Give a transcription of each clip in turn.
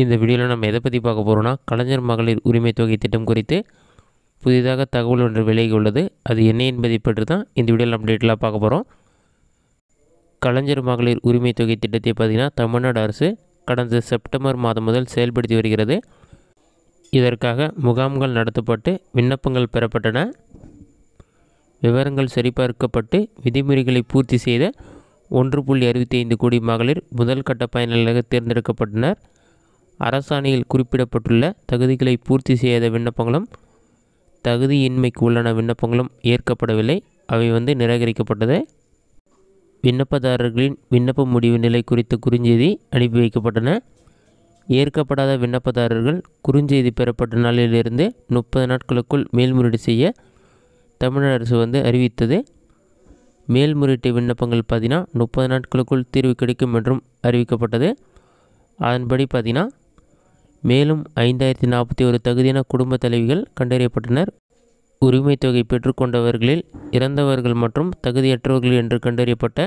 இந்த வீடியோவில் நம்ம எதை பற்றி பார்க்க போகிறோன்னா கலைஞர் மகளிர் உரிமை தொகை திட்டம் குறித்து புதிதாக தகவல் ஒன்று விலகி உள்ளது அது என்ன என்பதை பற்றி தான் இந்த வீடியோவில் அப்டேட்டெலாம் பார்க்க போகிறோம் கலைஞர் மகளிர் உரிமை தொகை திட்டத்தை பார்த்திங்கன்னா தமிழ்நாடு அரசு கடந்த செப்டம்பர் மாதம் முதல் செயல்படுத்தி வருகிறது இதற்காக முகாம்கள் நடத்தப்பட்டு விண்ணப்பங்கள் பெறப்பட்டன விவரங்கள் சரிபார்க்கப்பட்டு விதிமுறைகளை பூர்த்தி செய்த ஒன்று புள்ளி அறுபத்தி ஐந்து கோடி மகளிர் முதல் கட்ட பயனாளியாக தேர்ந்தெடுக்கப்பட்டனர் அரசாணையில் குறிப்பிடப்பட்டுள்ள தகுதிகளை பூர்த்தி செய்யாத விண்ணப்பங்களும் தகுதியின்மைக்கு உள்ளான விண்ணப்பங்களும் ஏற்கப்படவில்லை அவை வந்து நிராகரிக்கப்பட்டது விண்ணப்பதாரர்களின் விண்ணப்ப முடிவு நிலை குறித்த குறுஞ்செய்தி அனுப்பி வைக்கப்பட்டன ஏற்கப்படாத விண்ணப்பதாரர்கள் குறுஞ்செய்தி பெறப்பட்ட நாளிலிருந்து முப்பது நாட்களுக்குள் மேல்முறையீடு செய்ய தமிழக அரசு வந்து அறிவித்தது மேல்முறையீட்டு விண்ணப்பங்கள் பார்த்தீங்கன்னா முப்பது நாட்களுக்குள் தீர்வு கிடைக்கும் என்றும் அறிவிக்கப்பட்டது அதன்படி பார்த்தீங்கன்னா மேலும் ஐந்தாயிரத்தி நாற்பத்தி ஒரு தகுதியான குடும்ப தலைவிகள் கண்டறியப்பட்டனர் உரிமை தொகை பெற்றுக்கொண்டவர்களில் இறந்தவர்கள் மற்றும் தகுதியற்றவர்கள் என்று கண்டறியப்பட்ட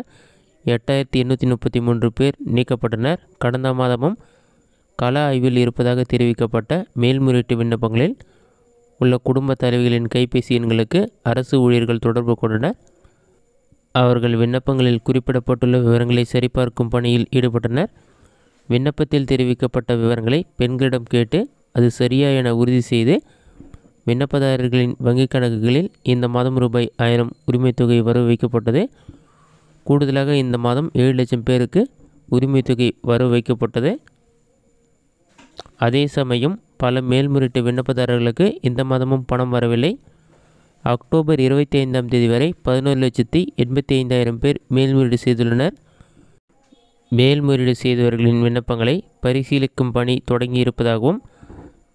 எட்டாயிரத்தி எண்ணூற்றி முப்பத்தி மூன்று பேர் நீக்கப்பட்டனர் கடந்த மாதமும் கள ஆய்வில் இருப்பதாக தெரிவிக்கப்பட்ட மேல்முறையீட்டு விண்ணப்பங்களில் உள்ள குடும்ப தலைவிகளின் கைபேசி எண்களுக்கு அரசு ஊழியர்கள் தொடர்பு கொண்டனர் அவர்கள் விண்ணப்பங்களில் குறிப்பிடப்பட்டுள்ள விவரங்களை சரிபார்க்கும் பணியில் ஈடுபட்டனர் விண்ணப்பத்தில் தெரிவிக்கப்பட்ட விவரங்களை பெண்களிடம் கேட்டு அது சரியா என உறுதி செய்து விண்ணப்பதாரர்களின் வங்கிக் கணக்குகளில் இந்த மாதம் ரூபாய் ஆயிரம் உரிமைத்தொகை வரவு வைக்கப்பட்டது கூடுதலாக இந்த மாதம் ஏழு லட்சம் பேருக்கு உரிமைத்தொகை வரவு வைக்கப்பட்டது அதே சமயம் பல மேல்முறையீட்டு விண்ணப்பதாரர்களுக்கு இந்த மாதமும் பணம் வரவில்லை அக்டோபர் இருபத்தி ஐந்தாம் தேதி வரை பதினோரு லட்சத்தி எண்பத்தி ஐந்தாயிரம் பேர் மேல்முறையீடு செய்துள்ளனர் மேல்முறையீடு செய்தவர்களின் விண்ணப்பங்களை பரிசீலிக்கும் பணி தொடங்கியிருப்பதாகவும்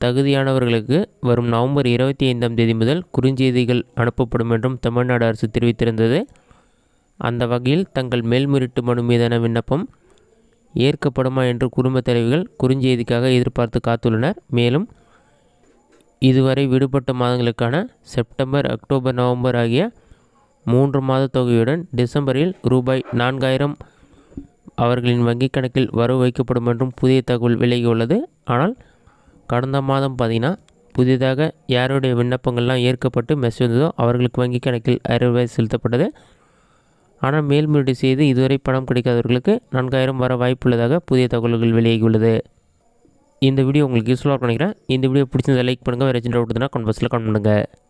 தகுதியானவர்களுக்கு வரும் நவம்பர் இருபத்தி ஐந்தாம் தேதி முதல் குறுஞ்செய்திகள் அனுப்பப்படும் என்றும் தமிழ்நாடு அரசு தெரிவித்திருந்தது அந்த வகையில் தங்கள் மேல்முறையீட்டு மனு மீதான விண்ணப்பம் ஏற்கப்படுமா என்று குடும்பத் தலைவர்கள் குறுஞ்செய்திக்காக எதிர்பார்த்து காத்துள்ளனர் மேலும் இதுவரை விடுபட்ட மாதங்களுக்கான செப்டம்பர் அக்டோபர் நவம்பர் ஆகிய மூன்று மாத தொகையுடன் டிசம்பரில் ரூபாய் நான்காயிரம் அவர்களின் வங்கிக் கணக்கில் வரவு வைக்கப்படும் என்றும் புதிய தகவல் விலகியுள்ளது ஆனால் கடந்த மாதம் பார்த்தீங்கன்னா புதிதாக யாருடைய விண்ணப்பங்கள்லாம் ஏற்கப்பட்டு மெசேஜ் வந்ததோ அவர்களுக்கு வங்கிக் கணக்கில் ரூபாய் செலுத்தப்பட்டது ஆனால் மேல்முறையீடு செய்து இதுவரை பணம் கிடைக்காதவர்களுக்கு நான்காயிரம் வர வாய்ப்புள்ளதாக புதிய தகவல்கள் வெளியாகியுள்ளது இந்த வீடியோ உங்களுக்கு யூஸ்ஃபுல்லாக நினைக்கிறேன் இந்த வீடியோ பிடிச்சிருந்தால் லைக் பண்ணுங்கள் வேறு ஏஜென்ட் அவுட்னா பாக்ஸில் கமெண்ட் பண்ணுங்கள்